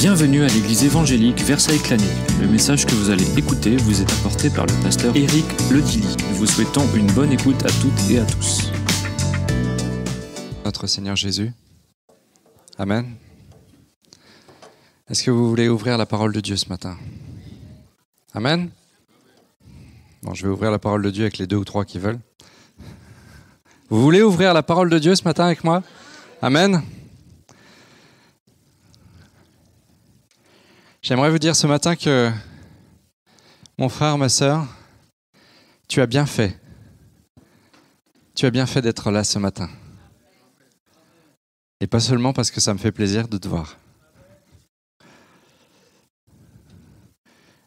Bienvenue à l'église évangélique Versailles-Clanay. Le message que vous allez écouter vous est apporté par le pasteur Éric Ledilly. Nous vous souhaitons une bonne écoute à toutes et à tous. Notre Seigneur Jésus. Amen. Est-ce que vous voulez ouvrir la parole de Dieu ce matin Amen. Bon, je vais ouvrir la parole de Dieu avec les deux ou trois qui veulent. Vous voulez ouvrir la parole de Dieu ce matin avec moi Amen. J'aimerais vous dire ce matin que, mon frère, ma sœur, tu as bien fait. Tu as bien fait d'être là ce matin. Et pas seulement parce que ça me fait plaisir de te voir.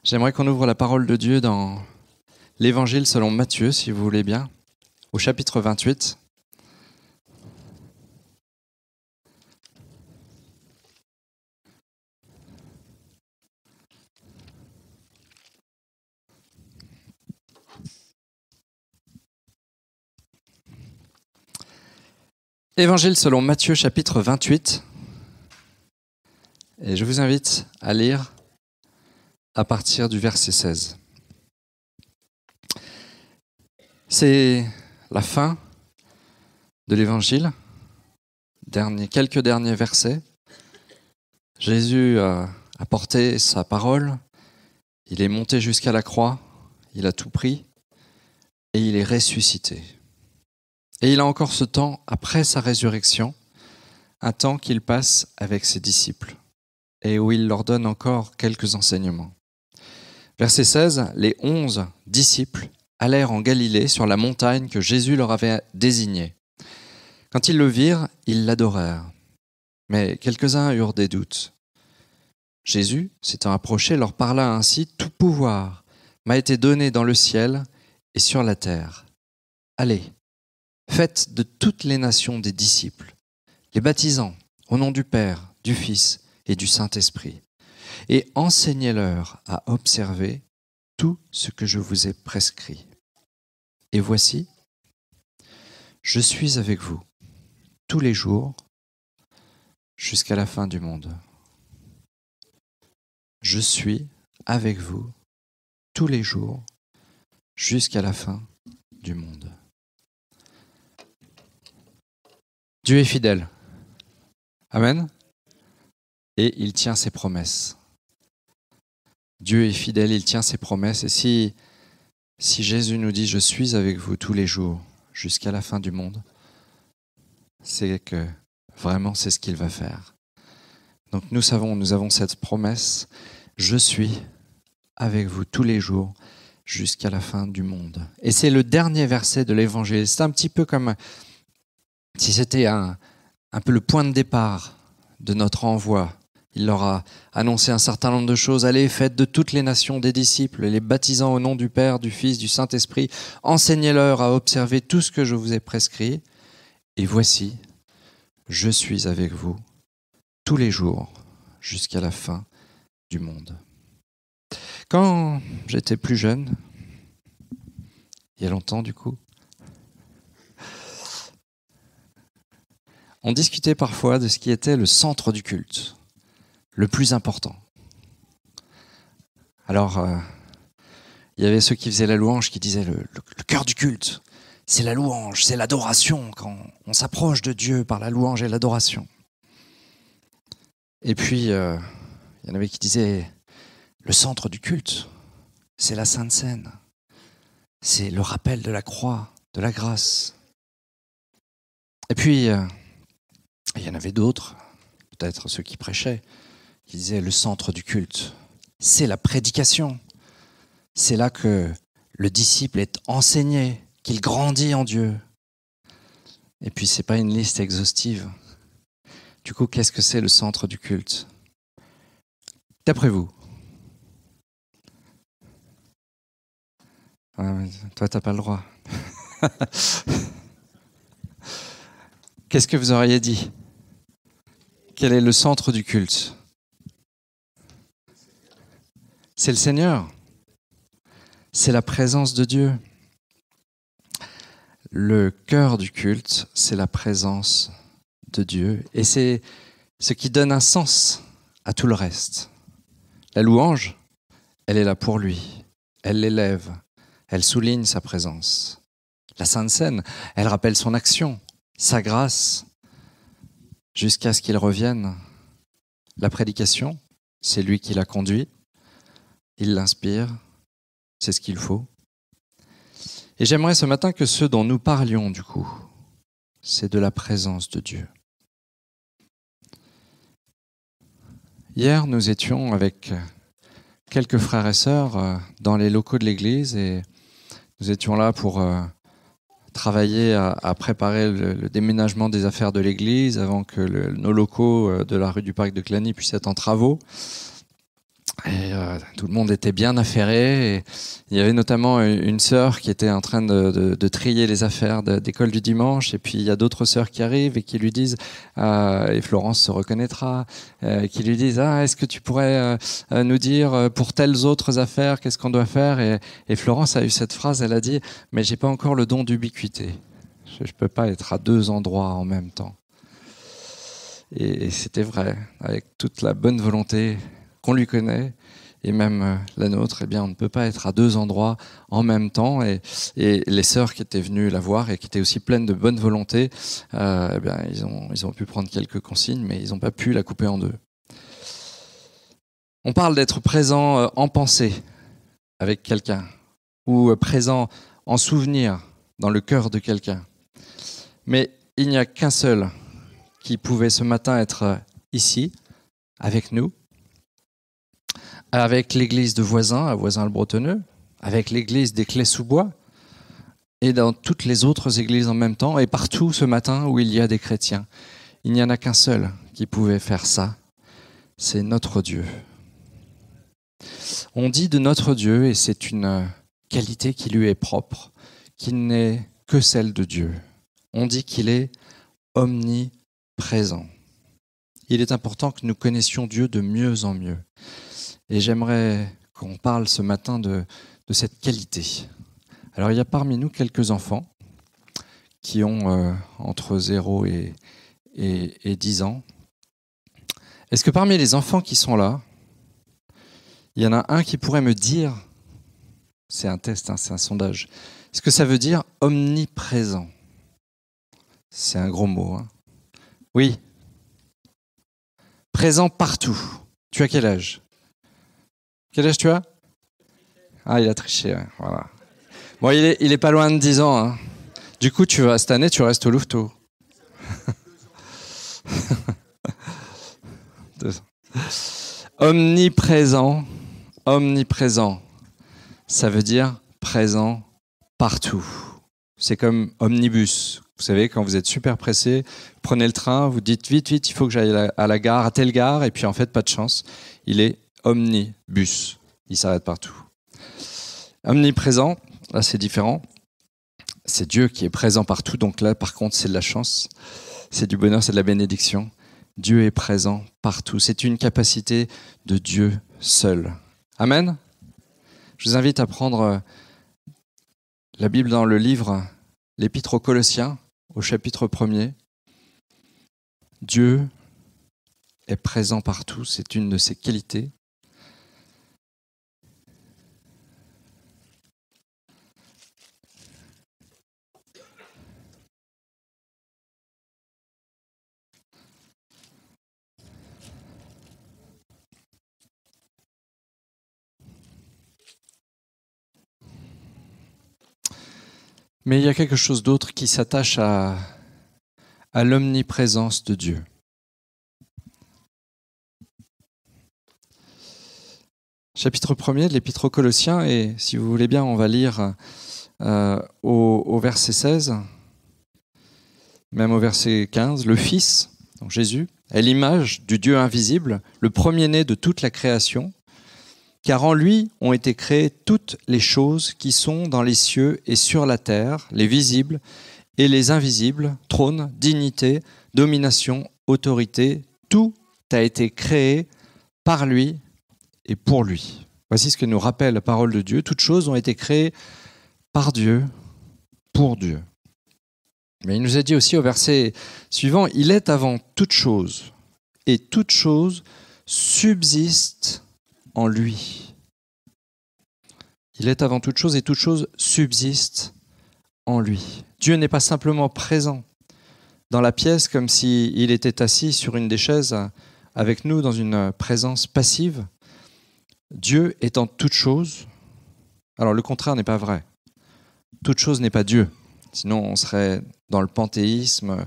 J'aimerais qu'on ouvre la parole de Dieu dans l'Évangile selon Matthieu, si vous voulez bien, au chapitre 28. Évangile selon Matthieu chapitre 28. Et je vous invite à lire à partir du verset 16. C'est la fin de l'Évangile, quelques derniers versets. Jésus a porté sa parole, il est monté jusqu'à la croix, il a tout pris et il est ressuscité. Et il a encore ce temps après sa résurrection, un temps qu'il passe avec ses disciples, et où il leur donne encore quelques enseignements. Verset 16, les onze disciples allèrent en Galilée sur la montagne que Jésus leur avait désignée. Quand ils le virent, ils l'adorèrent. Mais quelques-uns eurent des doutes. Jésus, s'étant approché, leur parla ainsi, Tout pouvoir m'a été donné dans le ciel et sur la terre. Allez, Faites de toutes les nations des disciples, les baptisant au nom du Père, du Fils et du Saint-Esprit, et enseignez-leur à observer tout ce que je vous ai prescrit. Et voici, je suis avec vous tous les jours jusqu'à la fin du monde. Je suis avec vous tous les jours jusqu'à la fin du monde. Dieu est fidèle. Amen. Et il tient ses promesses. Dieu est fidèle, il tient ses promesses. Et si, si Jésus nous dit, je suis avec vous tous les jours jusqu'à la fin du monde, c'est que vraiment c'est ce qu'il va faire. Donc nous savons, nous avons cette promesse, je suis avec vous tous les jours jusqu'à la fin du monde. Et c'est le dernier verset de l'Évangile. C'est un petit peu comme si c'était un, peu le point de départ de notre envoi, il leur a annoncé un certain nombre de choses. Allez, faites de toutes les nations des disciples, les baptisant au nom du Père, du Fils, du Saint-Esprit. Enseignez-leur à observer tout ce que je vous ai prescrit. Et voici, je suis avec vous tous les jours jusqu'à la fin du monde. Quand j'étais plus jeune, il y a longtemps du coup, on discutait parfois de ce qui était le centre du culte, le plus important. Alors, il euh, y avait ceux qui faisaient la louange qui disaient le, cœur du culte, c'est la louange, c'est l'adoration, quand on s'approche de Dieu par la louange et l'adoration. Et puis, il euh, y en avait qui disaient le centre du culte, c'est la Sainte Seine, c'est le rappel de la croix, de la grâce. Et puis, euh, il y en avait d'autres, peut-être ceux qui prêchaient, qui disaient le centre du culte, c'est la prédication. C'est là que le disciple est enseigné, qu'il grandit en Dieu. Et puis, ce n'est pas une liste exhaustive. Du coup, qu'est-ce que c'est le centre du culte D'après vous Toi, Toi, t'as pas le droit. qu'est-ce que vous auriez dit quel est le centre du culte C'est le Seigneur. C'est la présence de Dieu. Le cœur du culte, c'est la présence de Dieu. Et c'est ce qui donne un sens à tout le reste. La louange, elle est là pour lui. Elle l'élève. Elle souligne sa présence. La Sainte Seine, elle rappelle son action, sa grâce, jusqu'à ce qu'il revienne. La prédication, c'est lui qui la conduit, il l'inspire, c'est ce qu'il faut. Et j'aimerais ce matin que ce dont nous parlions du coup, c'est de la présence de Dieu. Hier, nous étions avec quelques frères et sœurs euh, dans les locaux de l'Église et nous étions là pour euh, Travailler à, préparer le, déménagement des affaires de l'église avant que nos locaux euh, de la rue du Parc de Clany puissent être en travaux. Et euh, tout le monde était bien affairé. il y avait notamment une sœur qui était en train de, trier les affaires d'école du dimanche. Et puis il y a d'autres sœurs qui arrivent et qui lui disent, euh, et Florence se reconnaîtra, euh, qui lui disent, ah, est-ce que tu pourrais nous dire pour telles autres affaires, qu'est-ce qu'on doit faire et, Florence a eu cette phrase, elle a dit, mais j'ai pas encore le don d'ubiquité. Je, ne peux pas être à deux endroits en même temps. et c'était vrai, avec toute la bonne volonté qu'on lui connaît et même euh, la nôtre, eh bien, on ne peut pas être à deux endroits en même temps. Et, les sœurs qui étaient venues la voir et qui étaient aussi pleines de bonne volonté, euh, eh bien, ils, ont, ils ont pu prendre quelques consignes, mais ils n'ont pas pu la couper en deux. On parle d'être présent euh, en pensée avec quelqu'un ou présent en souvenir dans le cœur de quelqu'un. Mais il n'y a qu'un seul qui pouvait ce matin être ici avec nous avec l'église de voisins, à Voisin-le-Bretonneux, avec l'église des Clés-sous-Bois, et dans toutes les autres églises en même temps, et partout ce matin où il y a des chrétiens. Il n'y en a qu'un seul qui pouvait faire ça, c'est notre Dieu. On dit de notre Dieu, et c'est une qualité qui lui est propre, qu'il n'est que celle de Dieu. On dit qu'il est omniprésent. Il est important que nous connaissions Dieu de mieux en mieux. Et j'aimerais qu'on parle ce matin de, cette qualité. Alors il y a parmi nous quelques enfants qui ont euh, entre 0 et, 10 ans. Est-ce que parmi les enfants qui sont là, il y en a un qui pourrait me dire, c'est un test, hein, c'est un sondage, est-ce que ça veut dire omniprésent C'est un gros mot. Hein. oui. Présent partout. Tu as quel âge quel âge tu as Ah, il a triché, voilà. Bon, il est, il est, pas loin de 10 ans. Hein. Du coup, tu vas, cette année, tu restes au Louveteau. omniprésent, omniprésent, ça veut dire présent partout. C'est comme omnibus. Vous savez, quand vous êtes super pressé, prenez le train, vous dites vite, vite, il faut que j'aille à la gare, à telle gare, et puis en fait, pas de chance. Il est omnibus. Il s'arrête partout. Omniprésent, là c'est différent. C'est Dieu qui est présent partout. Donc là, par contre, c'est de la chance, c'est du bonheur, c'est de la bénédiction. Dieu est présent partout. C'est une capacité de Dieu seul. Amen. Je vous invite à prendre euh, la Bible dans le livre L'Épître aux Colossiens, au chapitre 1er. Dieu est présent partout, c'est une de ses qualités. Mais il y a quelque chose d'autre qui s'attache à, l'omniprésence de Dieu. Chapitre 1er de l'Épître aux Colossiens, et si vous voulez bien, on va lire euh, au, au verset 16, même au verset 15, le Fils, donc Jésus, est l'image du Dieu invisible, le premier-né de toute la création car en lui ont été créées toutes les choses qui sont dans les cieux et sur la terre, les visibles et les invisibles, trône, dignité, domination, autorité, tout a été créé par lui et pour lui. Voici ce que nous rappelle la parole de Dieu. Toutes choses ont été créées par Dieu, pour Dieu. Mais il nous a dit aussi au verset suivant, il est avant toute chose, et toute chose subsiste en lui. Il est avant toute chose et toute chose subsiste en lui. Dieu n'est pas simplement présent dans la pièce comme s'il était assis sur une des chaises avec nous dans une présence passive. Dieu est en toute chose. Alors le contraire n'est pas vrai. Toute chose n'est pas Dieu. Sinon on serait dans le panthéisme,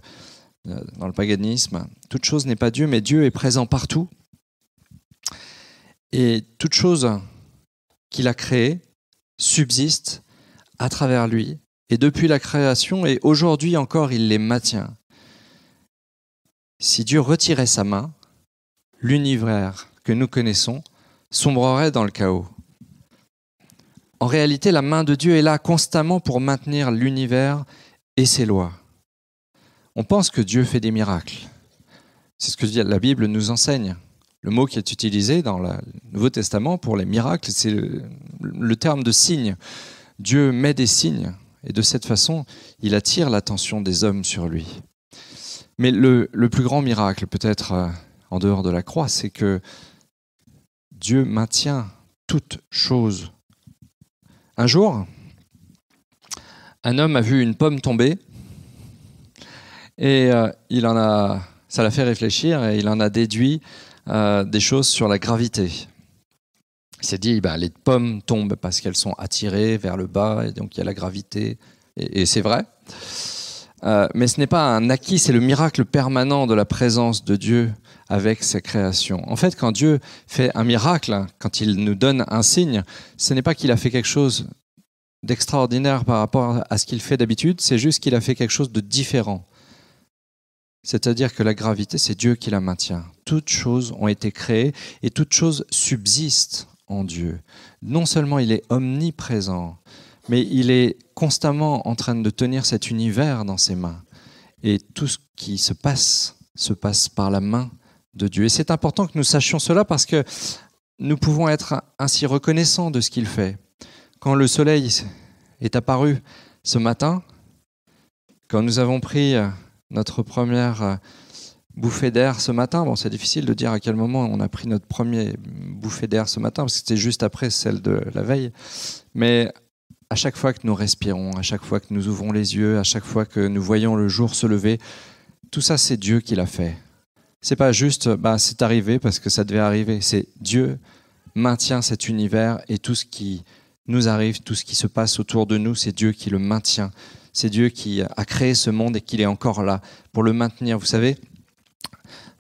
euh, dans le paganisme. Toute chose n'est pas Dieu, mais Dieu est présent partout et toute chose qu'il a créée subsiste à travers lui, et depuis la création, et aujourd'hui encore, il les maintient. Si Dieu retirait sa main, l'univers que nous connaissons sombrerait dans le chaos. En réalité, la main de Dieu est là constamment pour maintenir l'univers et ses lois. On pense que Dieu fait des miracles. C'est ce que la Bible nous enseigne. Le mot qui est utilisé dans le Nouveau Testament pour les miracles, c'est le, terme de signe. Dieu met des signes et de cette façon, il attire l'attention des hommes sur lui. Mais le, plus grand miracle, peut-être euh, en dehors de la croix, c'est que Dieu maintient toutes choses. Un jour, un homme a vu une pomme tomber et euh, il en a, ça l'a fait réfléchir et il en a déduit euh, des choses sur la gravité. Il s'est dit, bah, les pommes tombent parce qu'elles sont attirées vers le bas, et donc il y a la gravité, et, c'est vrai. Euh, mais ce n'est pas un acquis, c'est le miracle permanent de la présence de Dieu avec ses créations, En fait, quand Dieu fait un miracle, quand il nous donne un signe, ce n'est pas qu'il a fait quelque chose d'extraordinaire par rapport à ce qu'il fait d'habitude, c'est juste qu'il a fait quelque chose de différent. C'est-à-dire que la gravité, c'est Dieu qui la maintient. Toutes choses ont été créées et toutes choses subsistent en Dieu. Non seulement il est omniprésent, mais il est constamment en train de tenir cet univers dans ses mains. Et tout ce qui se passe se passe par la main de Dieu. Et c'est important que nous sachions cela parce que nous pouvons être ainsi reconnaissants de ce qu'il fait. Quand le soleil est apparu ce matin, quand nous avons pris euh, notre première euh, bouffée d'air ce matin. Bon, c'est difficile de dire à quel moment on a pris notre premier bouffée d'air ce matin, parce que c'était juste après celle de la veille. Mais à chaque fois que nous respirons, à chaque fois que nous ouvrons les yeux, à chaque fois que nous voyons le jour se lever, tout ça, c'est Dieu qui l'a fait. C'est pas juste, bah, c'est arrivé parce que ça devait arriver. C'est Dieu maintient cet univers et tout ce qui nous arrive, tout ce qui se passe autour de nous, c'est Dieu qui le maintient. C'est Dieu qui a créé ce monde et qu'il est encore là pour le maintenir. Vous savez,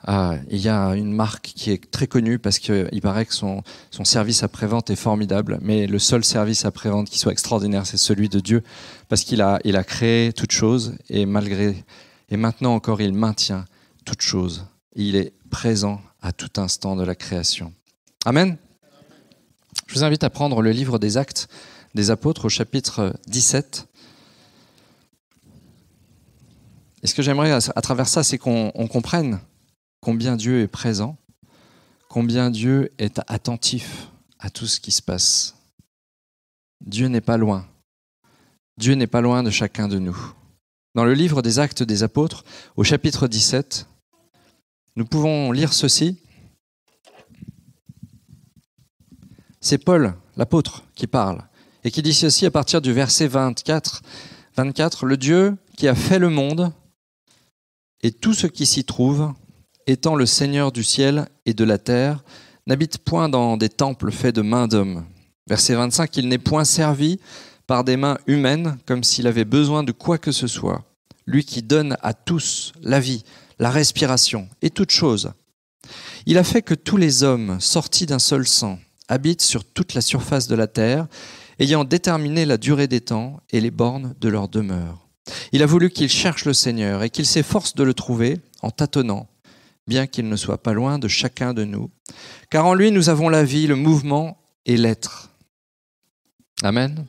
euh, il y a une marque qui est très connue parce qu'il paraît que son, son service après-vente est formidable, mais le seul service après-vente qui soit extraordinaire, c'est celui de Dieu, parce qu'il a, il a créé toute chose et malgré et maintenant encore, il maintient toute chose. Il est présent à tout instant de la création. Amen. Je vous invite à prendre le livre des actes des apôtres au chapitre 17. Et ce que j'aimerais à, travers ça, c'est qu'on comprenne combien Dieu est présent, combien Dieu est attentif à tout ce qui se passe. Dieu n'est pas loin. Dieu n'est pas loin de chacun de nous. Dans le livre des actes des apôtres, au chapitre 17, nous pouvons lire ceci. C'est Paul, l'apôtre, qui parle et qui dit ceci à partir du verset 24. 24, le Dieu qui a fait le monde et tout ce qui s'y trouve, étant le Seigneur du ciel et de la terre, n'habite point dans des temples faits de mains d'hommes. Verset 25, il n'est point servi par des mains humaines comme s'il avait besoin de quoi que ce soit. Lui qui donne à tous la vie, la respiration et toute chose. Il a fait que tous les hommes, sortis d'un seul sang, habitent sur toute la surface de la terre, ayant déterminé la durée des temps et les bornes de leur demeure il a voulu qu'il cherche le Seigneur et qu'il s'efforce de le trouver en tâtonnant, bien qu'il ne soit pas loin de chacun de nous, car en lui nous avons la vie, le mouvement et l'être. Amen.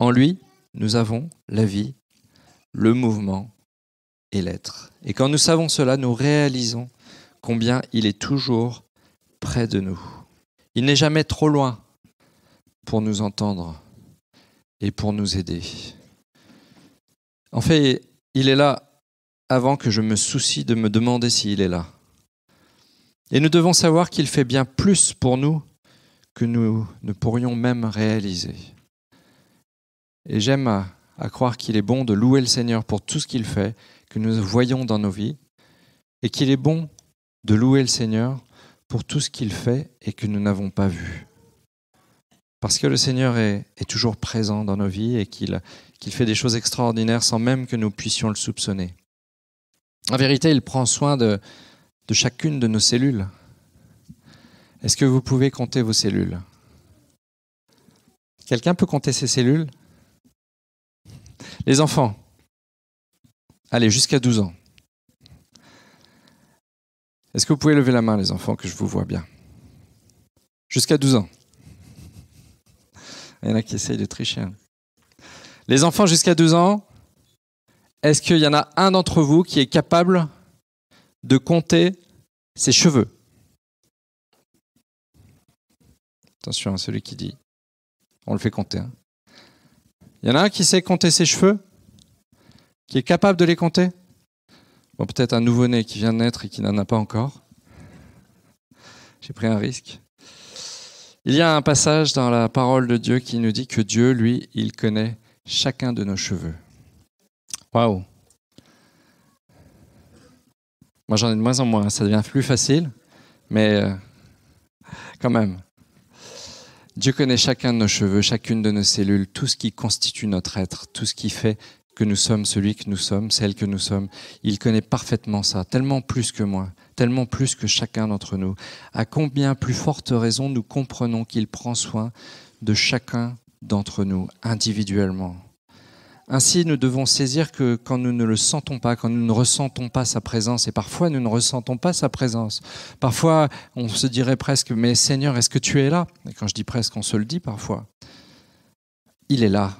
En lui, nous avons la vie, le mouvement et l'être. Et quand nous savons cela, nous réalisons combien il est toujours près de nous. Il n'est jamais trop loin pour nous entendre et pour nous aider. En fait, il est là avant que je me soucie de me demander s'il est là. Et nous devons savoir qu'il fait bien plus pour nous que nous ne pourrions même réaliser. Et j'aime à, croire qu'il est bon de louer le Seigneur pour tout ce qu'il fait, que nous voyons dans nos vies, et qu'il est bon de louer le Seigneur pour tout ce qu'il fait et que nous n'avons pas vu. Parce que le Seigneur est toujours présent dans nos vies et qu'il il fait des choses extraordinaires sans même que nous puissions le soupçonner. En vérité, il prend soin de, chacune de nos cellules. Est-ce que vous pouvez compter vos cellules Quelqu'un peut compter ses cellules Les enfants, allez, jusqu'à 12 ans. Est-ce que vous pouvez lever la main, les enfants, que je vous vois bien Jusqu'à 12 ans. Il y en a qui essayent de tricher. Hein. Les enfants jusqu'à 12 ans, est-ce qu'il y en a un d'entre vous qui est capable de compter ses cheveux Attention, hein, celui qui dit. On le fait compter. Hein. Il y en a un qui sait compter ses cheveux Qui est capable de les compter Bon, peut-être un nouveau-né qui vient de naître et qui n'en a pas encore. J'ai pris un risque. Il y a un passage dans la parole de Dieu qui nous dit que Dieu, lui, il connaît chacun de nos cheveux. Waouh Moi j'en ai de moins en moins, ça devient plus facile, mais euh, quand même. Dieu connaît chacun de nos cheveux, chacune de nos cellules, tout ce qui constitue notre être, tout ce qui fait que nous sommes celui que nous sommes, celle que nous sommes. Il connaît parfaitement ça, tellement plus que moi, tellement plus que chacun d'entre nous. À combien plus forte raison nous comprenons qu'il prend soin de chacun d'entre nous individuellement. Ainsi, nous devons saisir que quand nous ne le sentons pas, quand nous ne ressentons pas sa présence, et parfois nous ne ressentons pas sa présence, parfois on se dirait presque, mais Seigneur, est-ce que tu es là Et quand je dis presque, on se le dit parfois. Il est là.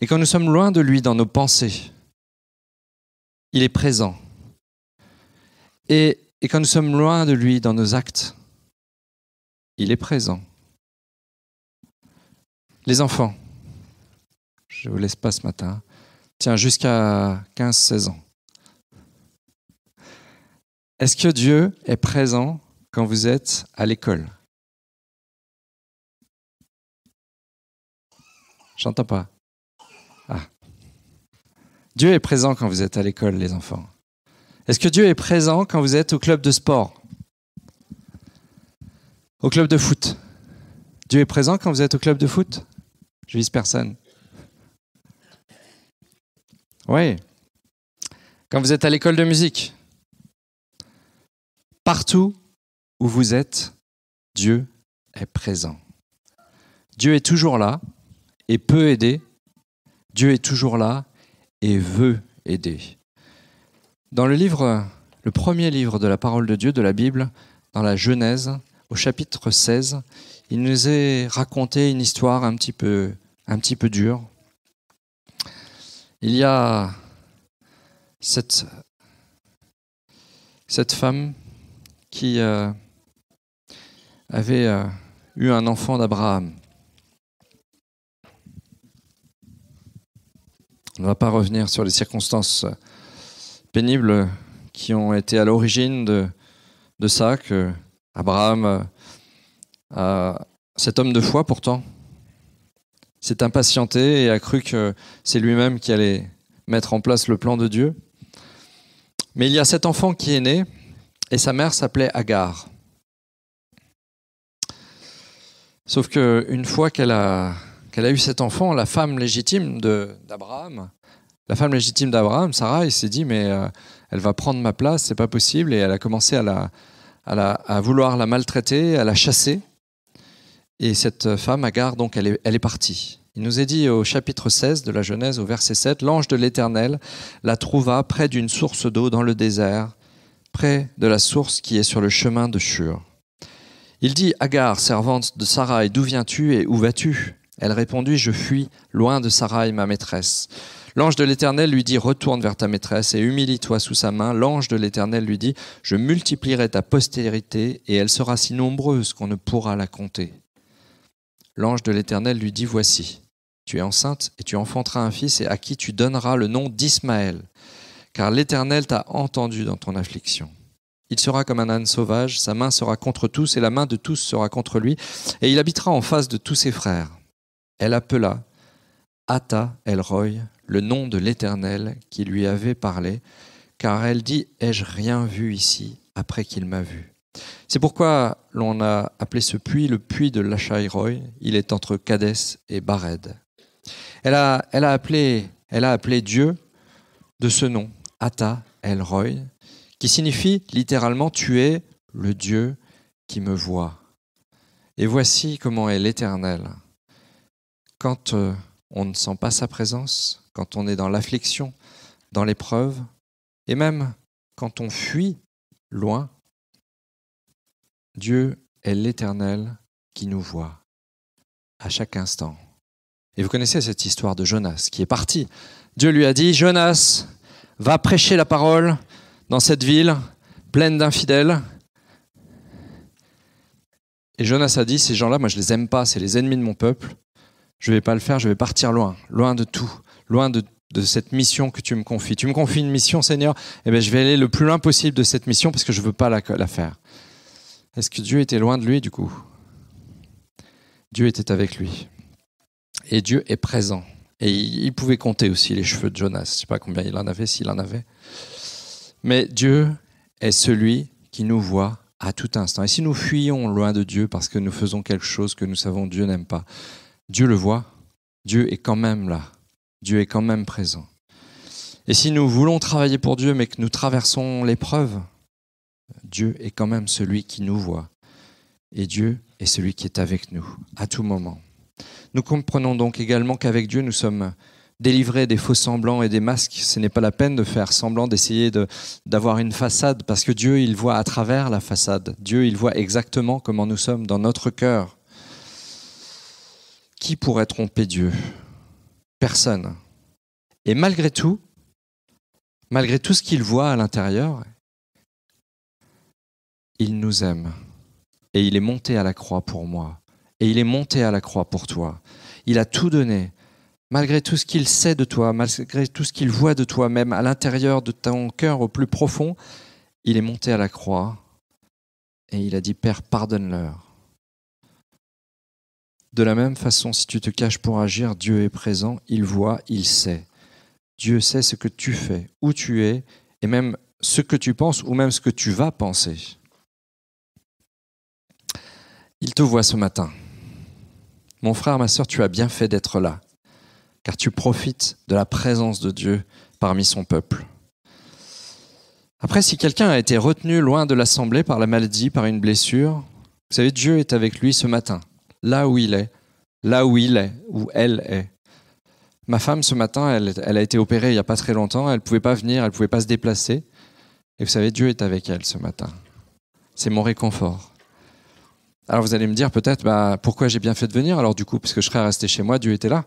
Et quand nous sommes loin de lui dans nos pensées, il est présent. Et, et quand nous sommes loin de lui dans nos actes, il est présent. Les enfants, je ne vous laisse pas ce matin. Tiens, jusqu'à 15-16 ans. Est-ce que Dieu est présent quand vous êtes à l'école J'entends pas. Ah. Dieu est présent quand vous êtes à l'école, les enfants. Est-ce que Dieu est présent quand vous êtes au club de sport Au club de foot Dieu est présent quand vous êtes au club de foot je vise personne. Oui. Quand vous êtes à l'école de musique, partout où vous êtes, Dieu est présent. Dieu est toujours là et peut aider. Dieu est toujours là et veut aider. Dans le livre, le premier livre de la parole de Dieu de la Bible, dans la Genèse, au chapitre 16, il nous est raconté une histoire un petit peu, un petit peu dure. Il y a cette, cette femme qui euh, avait euh, eu un enfant d'Abraham. On ne va pas revenir sur les circonstances pénibles qui ont été à l'origine de, de ça, que Abraham euh, cet homme de foi, pourtant, s'est impatienté et a cru que c'est lui-même qui allait mettre en place le plan de Dieu. Mais il y a cet enfant qui est né et sa mère s'appelait Agar. Sauf qu'une fois qu'elle a, qu'elle a eu cet enfant, la femme légitime d'Abraham, la femme légitime d'Abraham, Sarah, il s'est dit mais euh, elle va prendre ma place, c'est pas possible, et elle a commencé à à vouloir la maltraiter, à la chasser. Et cette femme, Agar, donc, elle est, partie. Il nous est dit au chapitre 16 de la Genèse, au verset 7, l'ange de l'Éternel la trouva près d'une source d'eau dans le désert, près de la source qui est sur le chemin de Shur. Il dit, Agar, servante de Sarai, d'où viens-tu et où vas-tu Elle répondit, je fuis loin de Sarai, ma maîtresse. L'ange de l'Éternel lui dit, retourne vers ta maîtresse et humilie-toi sous sa main. L'ange de l'Éternel lui dit, je multiplierai ta postérité et elle sera si nombreuse qu'on ne pourra la compter. L'ange de l'Éternel lui dit, Voici, tu es enceinte et tu enfanteras un fils et à qui tu donneras le nom d'Ismaël, car l'Éternel t'a entendu dans ton affliction. Il sera comme un âne sauvage, sa main sera contre tous et la main de tous sera contre lui, et il habitera en face de tous ses frères. Elle appela Atta Elroy, le nom de l'Éternel qui lui avait parlé, car elle dit Ai-je rien vu ici après qu'il m'a vu c'est pourquoi l'on a appelé ce puits le puits de l'Achaïroï, Il est entre Cadès et Bared. Elle a, appelé, Dieu de ce nom, Ata El Roy, qui signifie littéralement Tu es le Dieu qui me voit. Et voici comment est l'Éternel. Quand euh, on ne sent pas sa présence, quand on est dans l'affliction, dans l'épreuve, et même quand on fuit loin, Dieu est l'Éternel qui nous voit à chaque instant. Et vous connaissez cette histoire de Jonas qui est parti. Dieu lui a dit, Jonas, va prêcher la parole dans cette ville pleine d'infidèles. Et Jonas a dit, ces gens-là, moi je les aime pas, c'est les ennemis de mon peuple. Je ne vais pas le faire, je vais partir loin, loin de tout, loin de, cette mission que tu me confies. Tu me confies une mission, Seigneur, et eh bien je vais aller le plus loin possible de cette mission parce que je ne veux pas la faire. Est-ce que Dieu était loin de lui du coup Dieu était avec lui. Et Dieu est présent. Et il pouvait compter aussi les cheveux de Jonas. Je ne sais pas combien il en avait, s'il en avait. Mais Dieu est celui qui nous voit à tout instant. Et si nous fuyons loin de Dieu parce que nous faisons quelque chose que nous savons Dieu n'aime pas, Dieu le voit, Dieu est quand même là, Dieu est quand même présent. Et si nous voulons travailler pour Dieu mais que nous traversons l'épreuve, Dieu est quand même celui qui nous voit. Et Dieu est celui qui est avec nous à tout moment. Nous comprenons donc également qu'avec Dieu, nous sommes délivrés des faux semblants et des masques. Ce n'est pas la peine de faire semblant, d'essayer d'avoir une façade, parce que Dieu, il voit à travers la façade. Dieu, il voit exactement comment nous sommes dans notre cœur. Qui pourrait tromper Dieu Personne. Et malgré tout, malgré tout ce qu'il voit à l'intérieur, il nous aime. Et il est monté à la croix pour moi. Et il est monté à la croix pour toi. Il a tout donné. Malgré tout ce qu'il sait de toi, malgré tout ce qu'il voit de toi, même à l'intérieur de ton cœur au plus profond, il est monté à la croix et il a dit Père, pardonne-leur. De la même façon, si tu te caches pour agir, Dieu est présent, il voit, il sait. Dieu sait ce que tu fais, où tu es, et même ce que tu penses ou même ce que tu vas penser. Il te voit ce matin. Mon frère, ma soeur, tu as bien fait d'être là, car tu profites de la présence de Dieu parmi son peuple. Après, si quelqu'un a été retenu loin de l'assemblée par la maladie, par une blessure, vous savez, Dieu est avec lui ce matin, là où il est, là où il est, où elle est. Ma femme, ce matin, elle, elle a été opérée il n'y a pas très longtemps, elle ne pouvait pas venir, elle ne pouvait pas se déplacer. Et vous savez, Dieu est avec elle ce matin. C'est mon réconfort. Alors vous allez me dire peut-être bah, pourquoi j'ai bien fait de venir alors du coup, parce je serais resté chez moi, Dieu était là.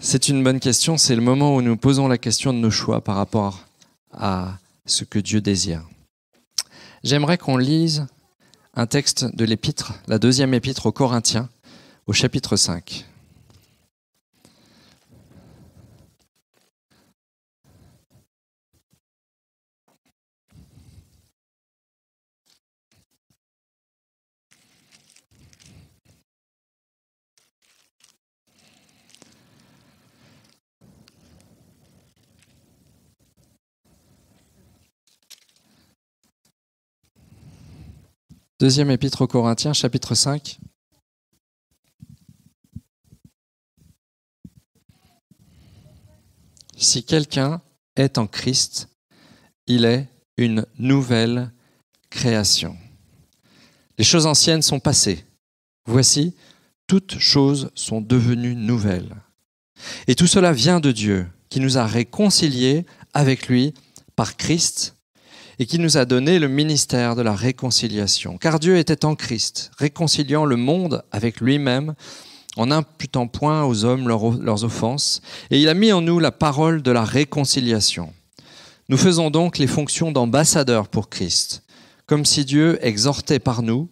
C'est une bonne question, c'est le moment où nous posons la question de nos choix par rapport à ce que Dieu désire. J'aimerais qu'on lise un texte de l'épître, la deuxième épître aux Corinthiens, au chapitre 5. Deuxième épître aux Corinthiens, chapitre 5. Si quelqu'un est en Christ, il est une nouvelle création. Les choses anciennes sont passées. Voici, toutes choses sont devenues nouvelles. Et tout cela vient de Dieu, qui nous a réconciliés avec lui par Christ, et qui nous a donné le ministère de la réconciliation. Car Dieu était en Christ, réconciliant le monde avec lui-même, en n'imputant point aux hommes leurs offenses, et il a mis en nous la parole de la réconciliation. Nous faisons donc les fonctions d'ambassadeurs pour Christ, comme si Dieu exhortait par nous,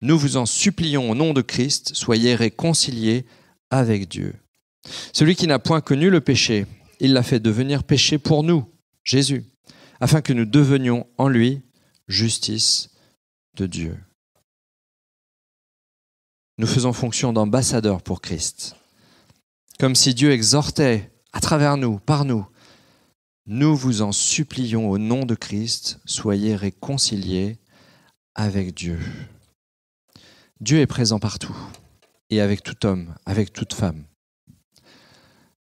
nous vous en supplions au nom de Christ, soyez réconciliés avec Dieu. Celui qui n'a point connu le péché, il l'a fait devenir péché pour nous, Jésus afin que nous devenions en lui justice de Dieu. Nous faisons fonction d'ambassadeurs pour Christ, comme si Dieu exhortait à travers nous, par nous. Nous vous en supplions au nom de Christ, soyez réconciliés avec Dieu. Dieu est présent partout, et avec tout homme, avec toute femme.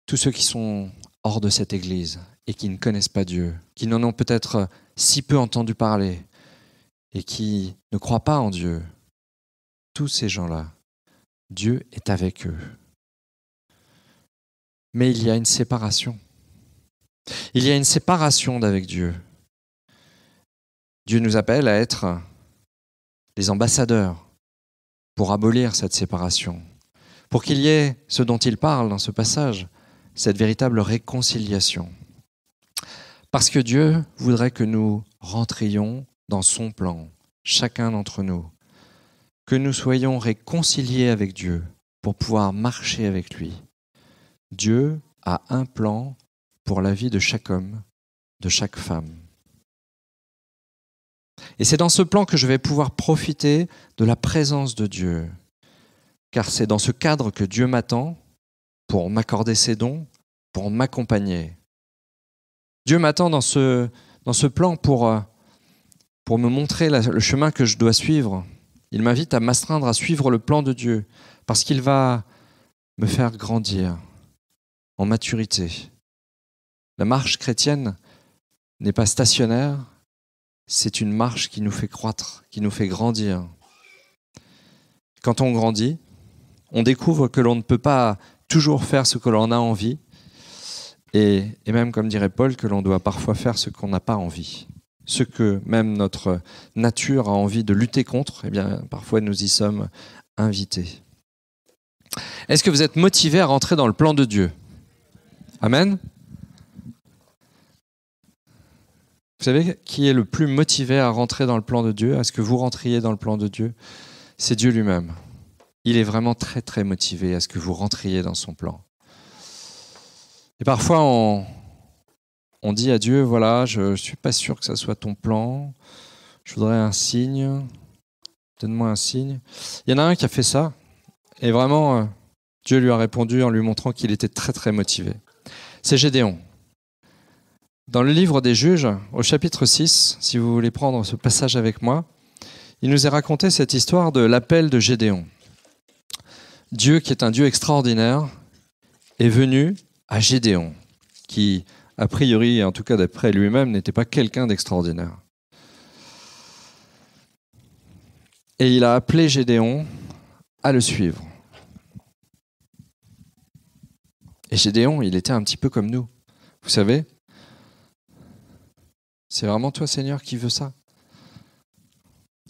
Tous ceux qui sont hors de cette Église et qui ne connaissent pas Dieu, qui n'en ont peut-être si peu entendu parler et qui ne croient pas en Dieu, tous ces gens-là, Dieu est avec eux. Mais il y a une séparation. Il y a une séparation d'avec Dieu. Dieu nous appelle à être les ambassadeurs pour abolir cette séparation, pour qu'il y ait ce dont il parle dans ce passage, cette véritable réconciliation. Parce que Dieu voudrait que nous rentrions dans son plan, chacun d'entre nous, que nous soyons réconciliés avec Dieu pour pouvoir marcher avec lui. Dieu a un plan pour la vie de chaque homme, de chaque femme. Et c'est dans ce plan que je vais pouvoir profiter de la présence de Dieu, car c'est dans ce cadre que Dieu m'attend pour m'accorder ses dons, pour m'accompagner. Dieu m'attend dans ce, dans ce plan pour, euh, pour me montrer le chemin que je dois suivre. Il m'invite à m'astreindre à suivre le plan de Dieu, parce qu'il va me faire grandir en maturité. La marche chrétienne n'est pas stationnaire, c'est une marche qui nous fait croître, qui nous fait grandir. Quand on grandit, on découvre que l'on ne peut pas toujours faire ce que l'on a envie, et, même, comme dirait Paul, que l'on doit parfois faire ce qu'on n'a pas envie. Ce que même notre nature a envie de lutter contre, eh bien, parfois nous y sommes invités. Est-ce que vous êtes motivé à rentrer dans le plan de Dieu Amen Vous savez qui est le plus motivé à rentrer dans le plan de Dieu, à ce que vous rentriez dans le plan de Dieu C'est Dieu lui-même. Il est vraiment très très motivé à ce que vous rentriez dans son plan. Et parfois, on, dit à Dieu, voilà, je ne suis pas sûr que ce soit ton plan, je voudrais un signe, donne-moi un signe. Il y en a un qui a fait ça, et vraiment, euh, Dieu lui a répondu en lui montrant qu'il était très très motivé. C'est Gédéon. Dans le livre des juges, au chapitre 6, si vous voulez prendre ce passage avec moi, il nous est raconté cette histoire de l'appel de Gédéon. Dieu, qui est un Dieu extraordinaire, est venu à Gédéon, qui, a priori, en tout cas d'après lui-même, n'était pas quelqu'un d'extraordinaire. Et il a appelé Gédéon à le suivre. Et Gédéon, il était un petit peu comme nous. Vous savez, c'est vraiment toi, Seigneur, qui veux ça.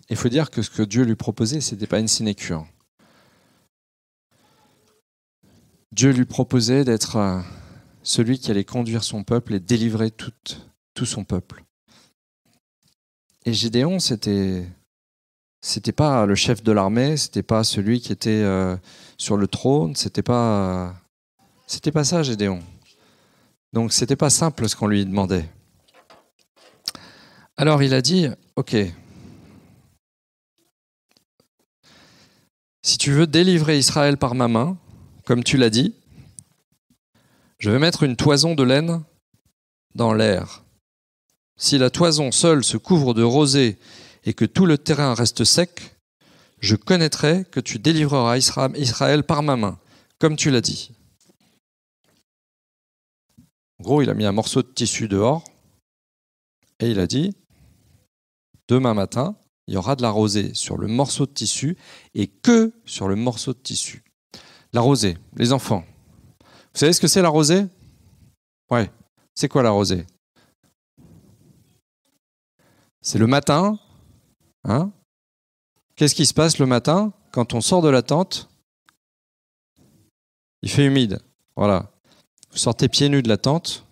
Il faut dire que ce que Dieu lui proposait, ce n'était pas une sinécure. Dieu lui proposait d'être euh, celui qui allait conduire son peuple et délivrer tout, son peuple. Et Gédéon, c'était c'était pas le chef de l'armée, c'était pas celui qui était euh, sur le trône, c'était pas c'était pas ça Gédéon. Donc c'était pas simple ce qu'on lui demandait. Alors il a dit OK. Si tu veux délivrer Israël par ma main, comme tu l'as dit, je vais mettre une toison de laine dans l'air. Si la toison seule se couvre de rosée et que tout le terrain reste sec, je connaîtrai que tu délivreras Israël par ma main, comme tu l'as dit. En gros, il a mis un morceau de tissu dehors et il a dit, demain matin, il y aura de la rosée sur le morceau de tissu et que sur le morceau de tissu. La rosée, les enfants. Vous savez ce que c'est la rosée Ouais. C'est quoi la rosée C'est le matin. Hein Qu'est-ce qui se passe le matin quand on sort de la tente Il fait humide. Voilà. Vous sortez pieds nus de la tente.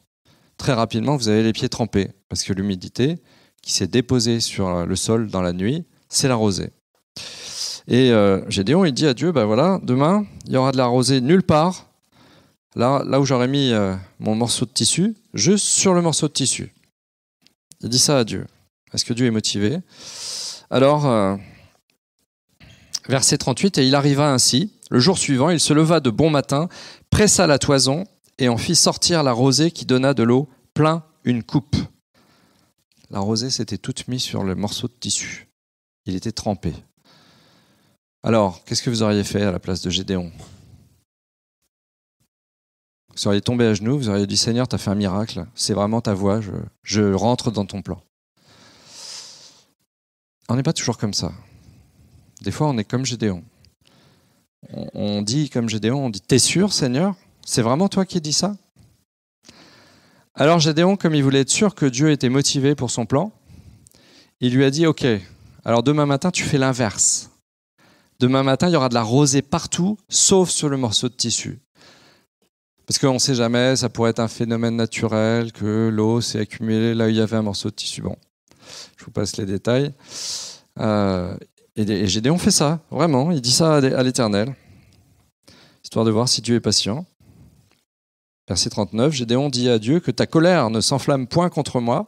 Très rapidement, vous avez les pieds trempés parce que l'humidité qui s'est déposée sur le sol dans la nuit, c'est la rosée. Et euh, Gédéon, il dit à Dieu, bah voilà, demain, il y aura de la rosée nulle part, là, là où j'aurais mis euh, mon morceau de tissu, juste sur le morceau de tissu. Il dit ça à Dieu. Est-ce que Dieu est motivé Alors, euh, verset 38, et il arriva ainsi. Le jour suivant, il se leva de bon matin, pressa la toison et en fit sortir la rosée qui donna de l'eau plein une coupe. La rosée s'était toute mise sur le morceau de tissu. Il était trempé. Alors, qu'est-ce que vous auriez fait à la place de Gédéon Vous seriez tombé à genoux, vous auriez dit Seigneur, tu as fait un miracle, c'est vraiment ta voix, je, rentre dans ton plan. On n'est pas toujours comme ça. Des fois, on est comme Gédéon. On, on dit comme Gédéon, on dit T'es sûr, Seigneur C'est vraiment toi qui dis ça Alors Gédéon, comme il voulait être sûr que Dieu était motivé pour son plan, il lui a dit Ok, alors demain matin, tu fais l'inverse. Demain matin, il y aura de la rosée partout, sauf sur le morceau de tissu. Parce qu'on ne sait jamais, ça pourrait être un phénomène naturel, que l'eau s'est accumulée là où il y avait un morceau de tissu. Bon, je vous passe les détails. Euh, et, Gédéon fait ça, vraiment, il dit ça à l'Éternel, histoire de voir si Dieu est patient. Verset 39, Gédéon dit à Dieu que ta colère ne s'enflamme point contre moi,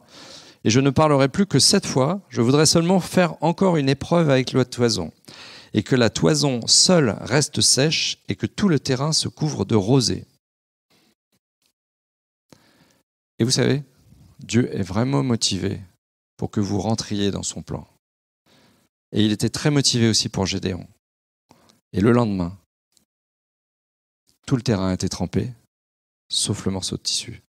et je ne parlerai plus que cette fois, je voudrais seulement faire encore une épreuve avec de toison. » et que la toison seule reste sèche et que tout le terrain se couvre de rosée. Et vous savez, Dieu est vraiment motivé pour que vous rentriez dans son plan. Et il était très motivé aussi pour Gédéon. Et le lendemain, tout le terrain était trempé, sauf le morceau de tissu.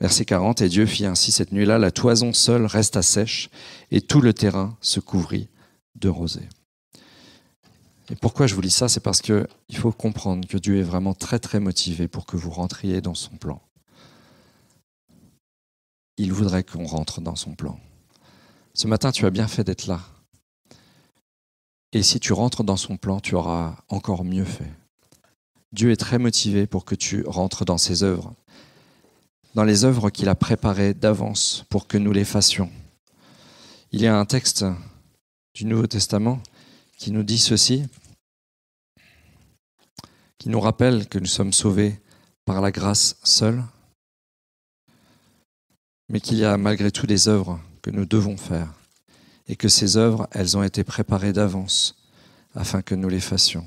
Verset 40, et Dieu fit ainsi cette nuit-là, la toison seule resta sèche, et tout le terrain se couvrit de rosée. Et pourquoi je vous lis ça C'est parce qu'il faut comprendre que Dieu est vraiment très très motivé pour que vous rentriez dans son plan. Il voudrait qu'on rentre dans son plan. Ce matin, tu as bien fait d'être là. Et si tu rentres dans son plan, tu auras encore mieux fait. Dieu est très motivé pour que tu rentres dans ses œuvres, dans les œuvres qu'il a préparées d'avance pour que nous les fassions. Il y a un texte du Nouveau Testament qui nous dit ceci, qui nous rappelle que nous sommes sauvés par la grâce seule, mais qu'il y a malgré tout des œuvres que nous devons faire, et que ces œuvres, elles ont été préparées d'avance afin que nous les fassions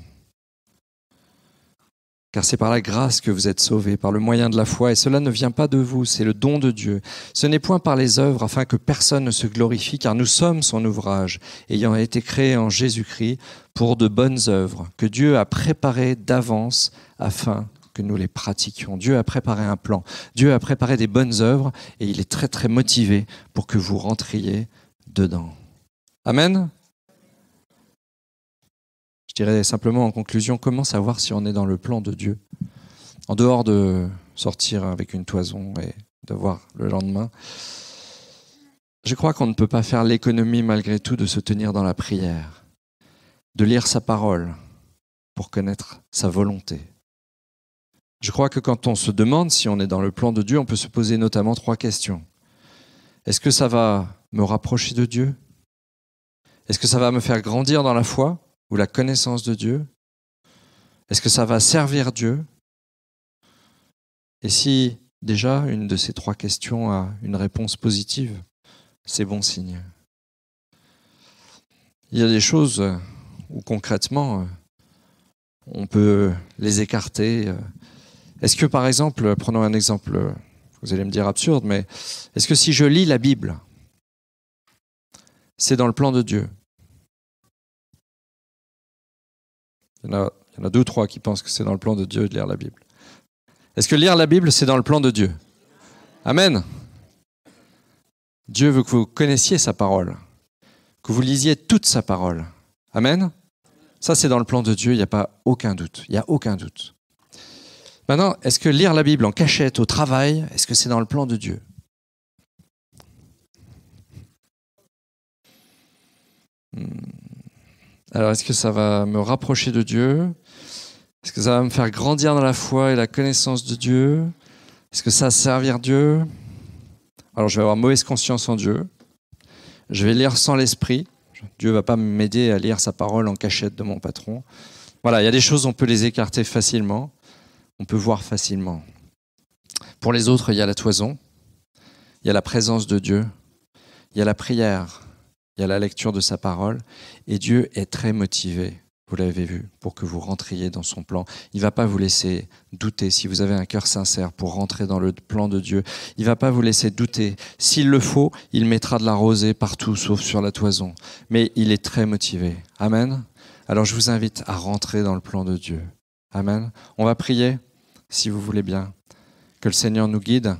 car c'est par la grâce que vous êtes sauvés, par le moyen de la foi, et cela ne vient pas de vous, c'est le don de Dieu. Ce n'est point par les œuvres, afin que personne ne se glorifie, car nous sommes son ouvrage, ayant été créés en Jésus-Christ pour de bonnes œuvres, que Dieu a préparées d'avance afin que nous les pratiquions. Dieu a préparé un plan, Dieu a préparé des bonnes œuvres, et il est très très motivé pour que vous rentriez dedans. Amen je dirais simplement en conclusion, comment savoir si on est dans le plan de Dieu En dehors de sortir avec une toison et de voir le lendemain, je crois qu'on ne peut pas faire l'économie malgré tout de se tenir dans la prière, de lire sa parole pour connaître sa volonté. Je crois que quand on se demande si on est dans le plan de Dieu, on peut se poser notamment trois questions. Est-ce que ça va me rapprocher de Dieu Est-ce que ça va me faire grandir dans la foi ou la connaissance de Dieu Est-ce que ça va servir Dieu Et si déjà une de ces trois questions a une réponse positive, c'est bon signe. Il y a des choses où concrètement, on peut les écarter. Est-ce que par exemple, prenons un exemple, vous allez me dire absurde, mais est-ce que si je lis la Bible, c'est dans le plan de Dieu Il y en a, deux ou trois qui pensent que c'est dans le plan de Dieu de lire la Bible. Est-ce que lire la Bible, c'est dans le plan de Dieu Amen. Dieu veut que vous connaissiez sa parole, que vous lisiez toute sa parole. Amen. Ça, c'est dans le plan de Dieu, il n'y a pas aucun doute. Il n'y a aucun doute. Maintenant, est-ce que lire la Bible en cachette au travail, est-ce que c'est dans le plan de Dieu hmm. Alors, est-ce que ça va me rapprocher de Dieu Est-ce que ça va me faire grandir dans la foi et la connaissance de Dieu Est-ce que ça va servir Dieu Alors, je vais avoir mauvaise conscience en Dieu. Je vais lire sans l'esprit. Dieu va pas m'aider à lire sa parole en cachette de mon patron. Voilà, il y a des choses, on peut les écarter facilement. On peut voir facilement. Pour les autres, il y a la toison. Il y a la présence de Dieu. Il y a la prière il y a la lecture de sa parole, et Dieu est très motivé, vous l'avez vu, pour que vous rentriez dans son plan. Il ne va pas vous laisser douter si vous avez un cœur sincère pour rentrer dans le plan de Dieu. Il ne va pas vous laisser douter. S'il le faut, il mettra de la rosée partout, sauf sur la toison. Mais il est très motivé. Amen. Alors je vous invite à rentrer dans le plan de Dieu. Amen. On va prier, si vous voulez bien, que le Seigneur nous guide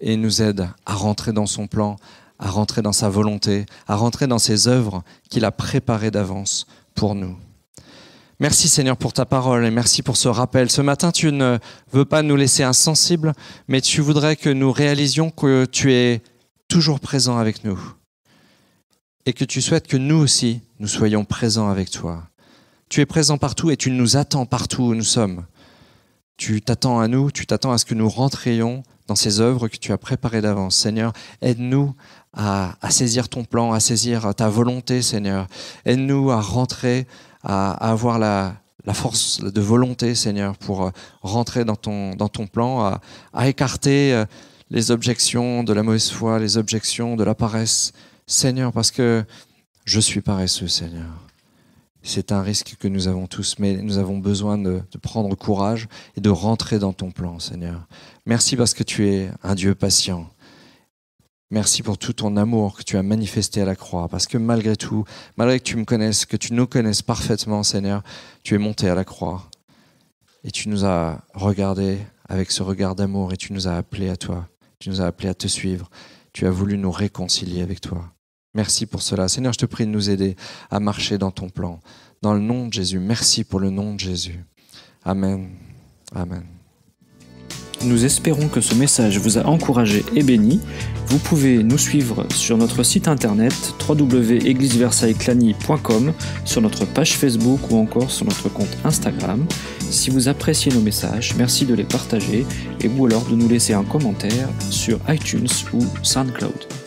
et nous aide à rentrer dans son plan, à rentrer dans sa volonté, à rentrer dans ses œuvres qu'il a préparées d'avance pour nous. Merci Seigneur pour ta parole et merci pour ce rappel. Ce matin, tu ne veux pas nous laisser insensibles, mais tu voudrais que nous réalisions que tu es toujours présent avec nous et que tu souhaites que nous aussi, nous soyons présents avec toi. Tu es présent partout et tu nous attends partout où nous sommes. Tu t'attends à nous, tu t'attends à ce que nous rentrions dans ces œuvres que tu as préparées d'avance. Seigneur, aide-nous à, saisir ton plan, à saisir ta volonté, Seigneur. Aide-nous à rentrer, à, avoir la, force de volonté, Seigneur, pour euh, rentrer dans ton, dans ton plan, à, écarter euh, les objections de la mauvaise foi, les objections de la paresse, Seigneur, parce que je suis paresseux, Seigneur. C'est un risque que nous avons tous, mais nous avons besoin de, de, prendre courage et de rentrer dans ton plan, Seigneur. Merci parce que tu es un Dieu patient. Merci pour tout ton amour que tu as manifesté à la croix, parce que malgré tout, malgré que tu me connaisses, que tu nous connaisses parfaitement, Seigneur, tu es monté à la croix et tu nous as regardés avec ce regard d'amour et tu nous as appelés à toi, tu nous as appelés à te suivre, tu as voulu nous réconcilier avec toi. Merci pour cela. Seigneur, je te prie de nous aider à marcher dans ton plan. Dans le nom de Jésus, merci pour le nom de Jésus. Amen. Amen. Nous espérons que ce message vous a encouragé et béni. Vous pouvez nous suivre sur notre site internet www.égliseversaillesclani.com, sur notre page Facebook ou encore sur notre compte Instagram. Si vous appréciez nos messages, merci de les partager et ou alors de nous laisser un commentaire sur iTunes ou SoundCloud.